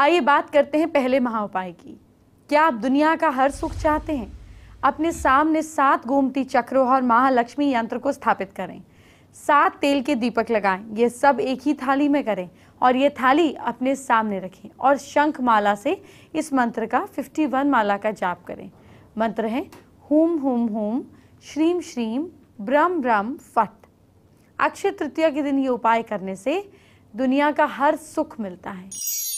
आइए बात करते हैं पहले महाउपाय की क्या आप दुनिया का हर सुख चाहते हैं अपने सामने सात गोमती चक्रों और महालक्ष्मी यंत्र को स्थापित करें सात तेल के दीपक लगाएं ये सब एक ही थाली में करें और ये थाली अपने सामने रखें और शंख माला से इस मंत्र का 51 माला का जाप करें मंत्र है हुम हुम हुम श्रीम श्रीम ब्रम ब्रम फट अक्षय तृतीया के दिन ये उपाय करने से दुनिया का हर सुख मिलता है